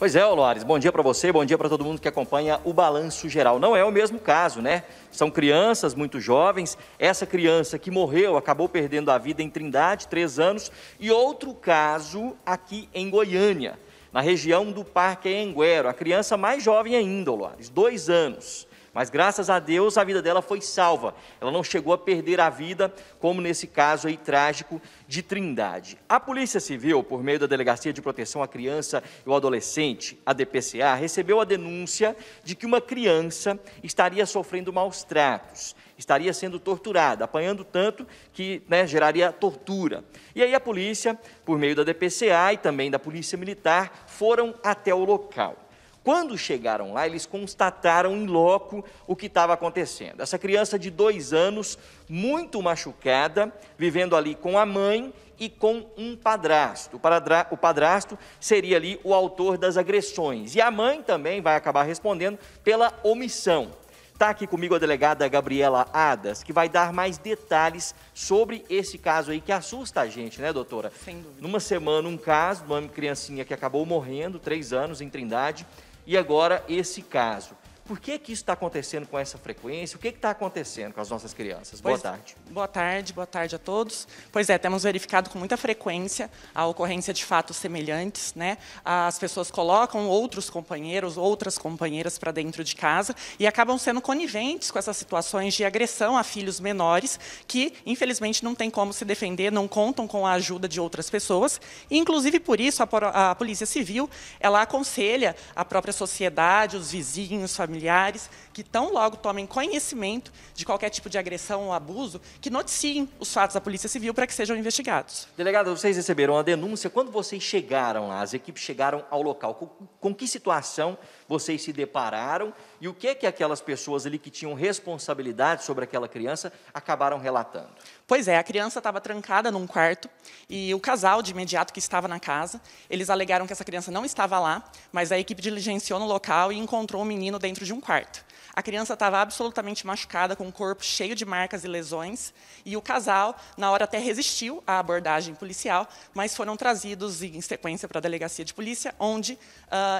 Pois é, Loares, bom dia para você, bom dia para todo mundo que acompanha o Balanço Geral. Não é o mesmo caso, né? São crianças muito jovens. Essa criança que morreu acabou perdendo a vida em Trindade, três anos, e outro caso aqui em Goiânia, na região do Parque Enguero. A criança mais jovem ainda, Loares, dois anos. Mas graças a Deus a vida dela foi salva. Ela não chegou a perder a vida, como nesse caso aí trágico de Trindade. A Polícia Civil, por meio da Delegacia de Proteção à Criança e ao Adolescente, a DPCA, recebeu a denúncia de que uma criança estaria sofrendo maus tratos estaria sendo torturada, apanhando tanto que né, geraria tortura. E aí a polícia, por meio da DPCA e também da Polícia Militar, foram até o local. Quando chegaram lá, eles constataram em loco o que estava acontecendo. Essa criança de dois anos, muito machucada, vivendo ali com a mãe e com um padrasto. O, o padrasto seria ali o autor das agressões. E a mãe também vai acabar respondendo pela omissão. Está aqui comigo a delegada Gabriela Adas, que vai dar mais detalhes sobre esse caso aí que assusta a gente, né, doutora? Sem dúvida. Numa semana, um caso de uma criancinha que acabou morrendo, três anos, em Trindade e agora esse caso. Por que, que isso está acontecendo com essa frequência? O que está acontecendo com as nossas crianças? Pois, boa tarde. Boa tarde, boa tarde a todos. Pois é, temos verificado com muita frequência a ocorrência de fatos semelhantes. Né? As pessoas colocam outros companheiros, outras companheiras para dentro de casa e acabam sendo coniventes com essas situações de agressão a filhos menores que, infelizmente, não têm como se defender, não contam com a ajuda de outras pessoas. inclusive, por isso, a, a Polícia Civil ela aconselha a própria sociedade, os vizinhos, familiares, familiares, que tão logo tomem conhecimento de qualquer tipo de agressão ou abuso, que noticiem os fatos da Polícia Civil para que sejam investigados. Delegado, vocês receberam a denúncia. Quando vocês chegaram lá, as equipes chegaram ao local, com, com que situação vocês se depararam e o que que aquelas pessoas ali que tinham responsabilidade sobre aquela criança acabaram relatando? Pois é, a criança estava trancada num quarto e o casal de imediato que estava na casa, eles alegaram que essa criança não estava lá, mas a equipe diligenciou no local e encontrou o um menino dentro de um quarto. A criança estava absolutamente machucada, com o corpo cheio de marcas e lesões, e o casal, na hora até resistiu à abordagem policial, mas foram trazidos em sequência para a delegacia de polícia, onde uh,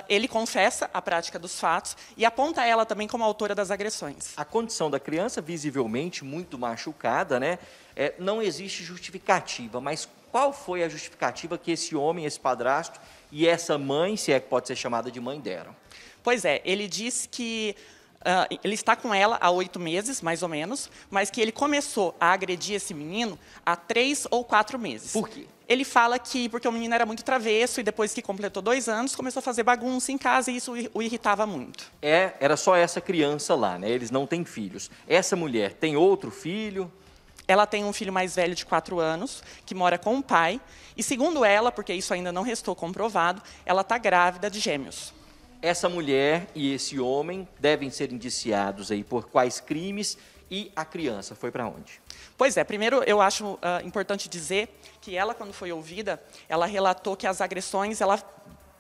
ele confessa a prática prática dos fatos e aponta ela também como autora das agressões. A condição da criança, visivelmente muito machucada, né? É, não existe justificativa, mas qual foi a justificativa que esse homem, esse padrasto e essa mãe, se é que pode ser chamada de mãe, deram? Pois é, ele diz que Uh, ele está com ela há oito meses, mais ou menos, mas que ele começou a agredir esse menino há três ou quatro meses. Por quê? ele fala que porque o menino era muito travesso e depois que completou dois anos começou a fazer bagunça em casa e isso o irritava muito. É, era só essa criança lá, né? Eles não têm filhos. Essa mulher tem outro filho? Ela tem um filho mais velho de quatro anos, que mora com o pai, e segundo ela, porque isso ainda não restou comprovado, ela está grávida de gêmeos. Essa mulher e esse homem devem ser indiciados aí por quais crimes e a criança foi para onde? Pois é, primeiro eu acho uh, importante dizer que ela, quando foi ouvida, ela relatou que as agressões, ela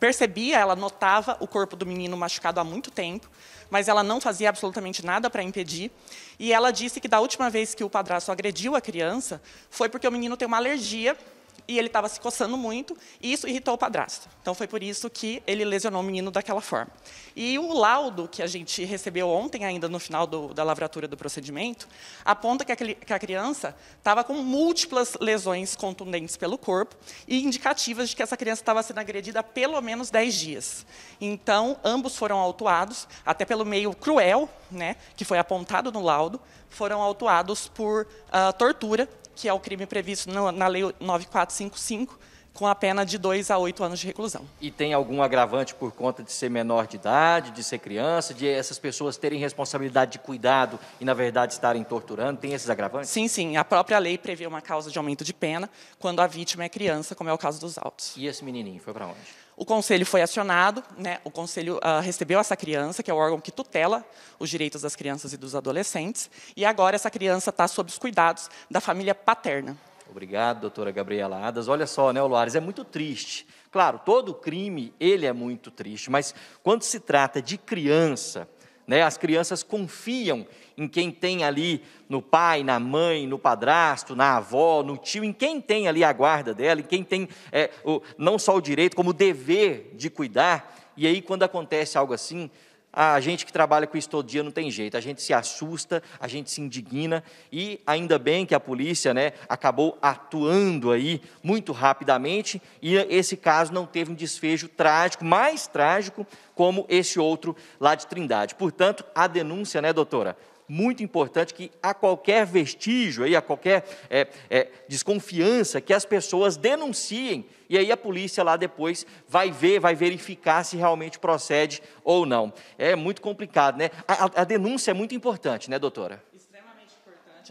percebia, ela notava o corpo do menino machucado há muito tempo, mas ela não fazia absolutamente nada para impedir. E ela disse que da última vez que o padrasto agrediu a criança foi porque o menino tem uma alergia e ele estava se coçando muito, e isso irritou o padrasto. Então foi por isso que ele lesionou o menino daquela forma. E o laudo que a gente recebeu ontem, ainda no final do, da lavratura do procedimento, aponta que a, que a criança estava com múltiplas lesões contundentes pelo corpo e indicativas de que essa criança estava sendo agredida há pelo menos 10 dias. Então, ambos foram autuados, até pelo meio cruel, né, que foi apontado no laudo, foram autuados por uh, tortura que é o crime previsto no, na Lei 9455, com a pena de 2 a 8 anos de reclusão. E tem algum agravante por conta de ser menor de idade, de ser criança, de essas pessoas terem responsabilidade de cuidado e, na verdade, estarem torturando? Tem esses agravantes? Sim, sim. A própria lei prevê uma causa de aumento de pena quando a vítima é criança, como é o caso dos autos. E esse menininho foi para onde? O conselho foi acionado, né? o conselho uh, recebeu essa criança, que é o órgão que tutela os direitos das crianças e dos adolescentes, e agora essa criança está sob os cuidados da família paterna. Obrigado, doutora Gabriela Adas. Olha só, né, Luares, é muito triste. Claro, todo crime, ele é muito triste, mas quando se trata de criança, né? As crianças confiam em quem tem ali no pai, na mãe, no padrasto, na avó, no tio, em quem tem ali a guarda dela, em quem tem é, o, não só o direito, como o dever de cuidar. E aí, quando acontece algo assim, ah, a gente que trabalha com isso todo dia não tem jeito, a gente se assusta, a gente se indigna e ainda bem que a polícia né, acabou atuando aí muito rapidamente e esse caso não teve um desfecho trágico, mais trágico, como esse outro lá de Trindade. Portanto, a denúncia, né, doutora, muito importante que a qualquer vestígio, aí, a qualquer é, é, desconfiança, que as pessoas denunciem e aí a polícia lá depois vai ver, vai verificar se realmente procede ou não. É muito complicado, né? A, a denúncia é muito importante, né, doutora?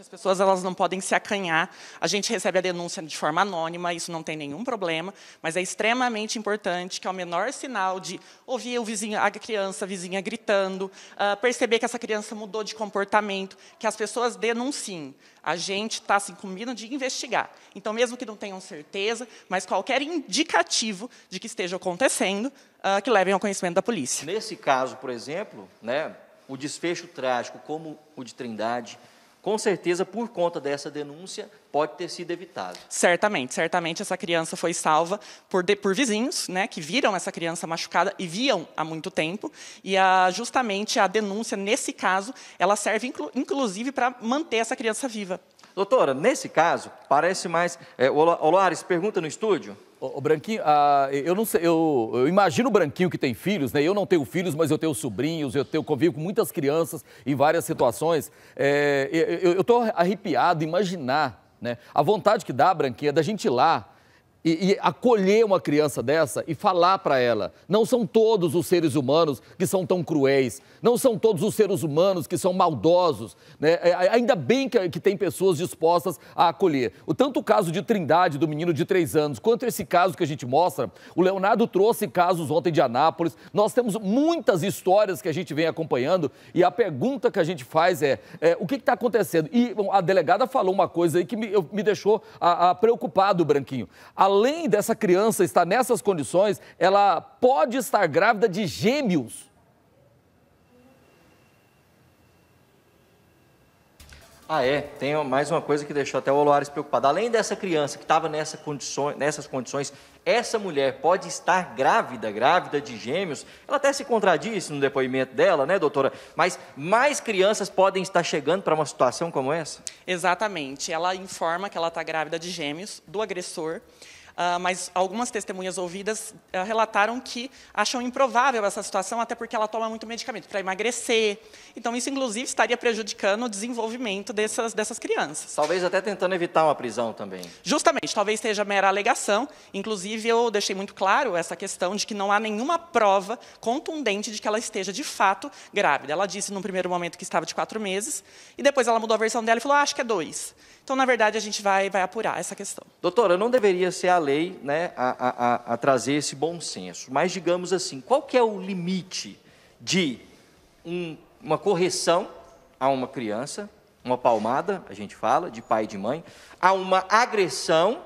importante, as pessoas elas não podem se acanhar. A gente recebe a denúncia de forma anônima, isso não tem nenhum problema, mas é extremamente importante que ao menor sinal de ouvir o vizinho, a criança, a vizinha gritando, ah, perceber que essa criança mudou de comportamento, que as pessoas denunciem. A gente está se assim, incumbindo de investigar. Então, mesmo que não tenham certeza, mas qualquer indicativo de que esteja acontecendo, ah, que levem ao conhecimento da polícia. Nesse caso, por exemplo, né, o desfecho trágico, como o de Trindade, com certeza, por conta dessa denúncia, pode ter sido evitado. Certamente, certamente essa criança foi salva por, de, por vizinhos, né, que viram essa criança machucada e viam há muito tempo. E a, justamente a denúncia, nesse caso, ela serve inclu, inclusive para manter essa criança viva. Doutora, nesse caso, parece mais. É, o Olares pergunta no estúdio. O, Branquinho, ah, eu não sei, eu, eu, imagino o Branquinho que tem filhos, né? Eu não tenho filhos, mas eu tenho sobrinhos, eu tenho convivo com muitas crianças em várias situações. É, eu estou arrepiado imaginar, né? A vontade que dá, Branquinho, é da gente ir lá e, e, acolher uma criança dessa e falar para ela. Não são todos os seres humanos que são tão cruéis, não são todos os seres humanos que são maldosos. Né? É, ainda bem que, que tem pessoas dispostas a acolher. O, tanto o caso de Trindade, do menino de três anos, quanto esse caso que a gente mostra, o Leonardo trouxe casos ontem de Anápolis. Nós temos muitas histórias que a gente vem acompanhando e a pergunta que a gente faz é, é o que está acontecendo? E a delegada falou uma coisa aí que me, eu, me deixou a, a preocupado, Branquinho. A além dessa criança estar nessas condições, ela pode estar grávida de gêmeos. Ah, é. Tem mais uma coisa que deixou até o Oloares preocupado. Além dessa criança que estava nessa condições, nessas condições, essa mulher pode estar grávida, grávida de gêmeos. Ela até se contradisse no depoimento dela, né, doutora? Mas mais crianças podem estar chegando para uma situação como essa? Exatamente. Ela informa que ela está grávida de gêmeos, do agressor. Ah, mas algumas testemunhas ouvidas uh, relataram que acham improvável essa situação, até porque ela toma muito medicamento para emagrecer. Então, isso, inclusive, estaria prejudicando o desenvolvimento dessas, dessas crianças. Talvez até tentando evitar uma prisão também. Justamente, talvez seja mera alegação. Inclusive, eu deixei muito claro essa questão de que não há nenhuma prova contundente de que ela esteja, de fato, grávida. Ela disse, num primeiro momento, que estava de quatro meses, e depois ela mudou a versão dela e falou, ah, acho que é dois. Então, na verdade, a gente vai, vai apurar essa questão. Doutora, não deveria ser a lei né, a, a, a trazer esse bom senso. Mas, digamos assim, qual que é o limite de um, uma correção a uma criança, uma palmada, a gente fala, de pai e de mãe, a uma agressão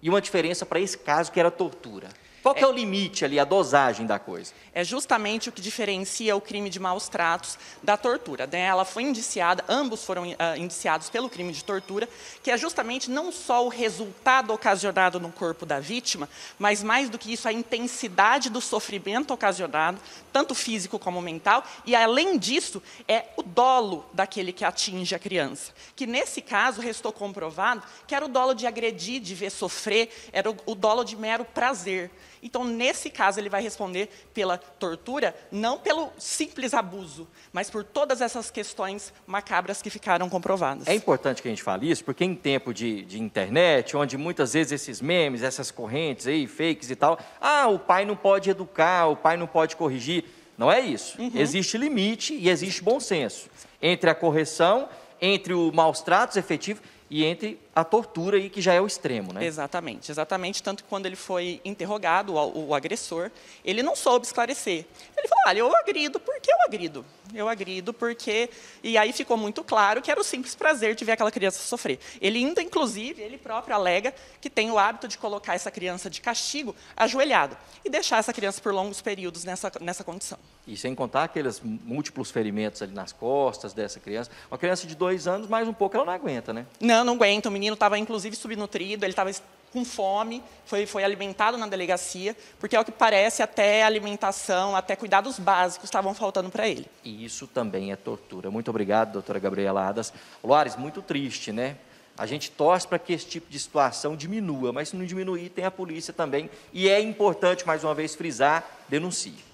e uma diferença para esse caso que era tortura? Qual que é, é o limite ali, a dosagem da coisa? É justamente o que diferencia o crime de maus tratos da tortura. Né? Ela foi indiciada, ambos foram uh, indiciados pelo crime de tortura, que é justamente não só o resultado ocasionado no corpo da vítima, mas mais do que isso, a intensidade do sofrimento ocasionado, tanto físico como mental, e além disso, é o dolo daquele que atinge a criança. Que nesse caso restou comprovado que era o dolo de agredir, de ver sofrer, era o, o dolo de mero prazer. Então, nesse caso, ele vai responder pela tortura, não pelo simples abuso, mas por todas essas questões macabras que ficaram comprovadas. É importante que a gente fale isso, porque em tempo de, de internet, onde muitas vezes esses memes, essas correntes aí, fakes e tal, ah, o pai não pode educar, o pai não pode corrigir. Não é isso. Uhum. Existe limite e existe bom senso entre a correção, entre o maus tratos efetivo e entre a tortura e que já é o extremo, né? Exatamente, exatamente. Tanto que quando ele foi interrogado, o, o agressor, ele não soube esclarecer. Ele falou: olha, eu agrido, por que eu agrido? Eu agrido porque. E aí ficou muito claro que era o simples prazer de ver aquela criança sofrer. Ele ainda, inclusive, ele próprio alega que tem o hábito de colocar essa criança de castigo ajoelhada e deixar essa criança por longos períodos nessa, nessa condição. E sem contar aqueles múltiplos ferimentos ali nas costas dessa criança. Uma criança de dois anos, mais um pouco, ela não aguenta, né? Não, não aguenta. O menino menino estava, inclusive, subnutrido, ele estava com fome, foi, foi alimentado na delegacia, porque, ao é que parece, até alimentação, até cuidados básicos estavam faltando para ele. E isso também é tortura. Muito obrigado, doutora Gabriela Adas. Loares, muito triste, né? A gente torce para que esse tipo de situação diminua, mas se não diminuir, tem a polícia também. E é importante, mais uma vez, frisar: denuncie.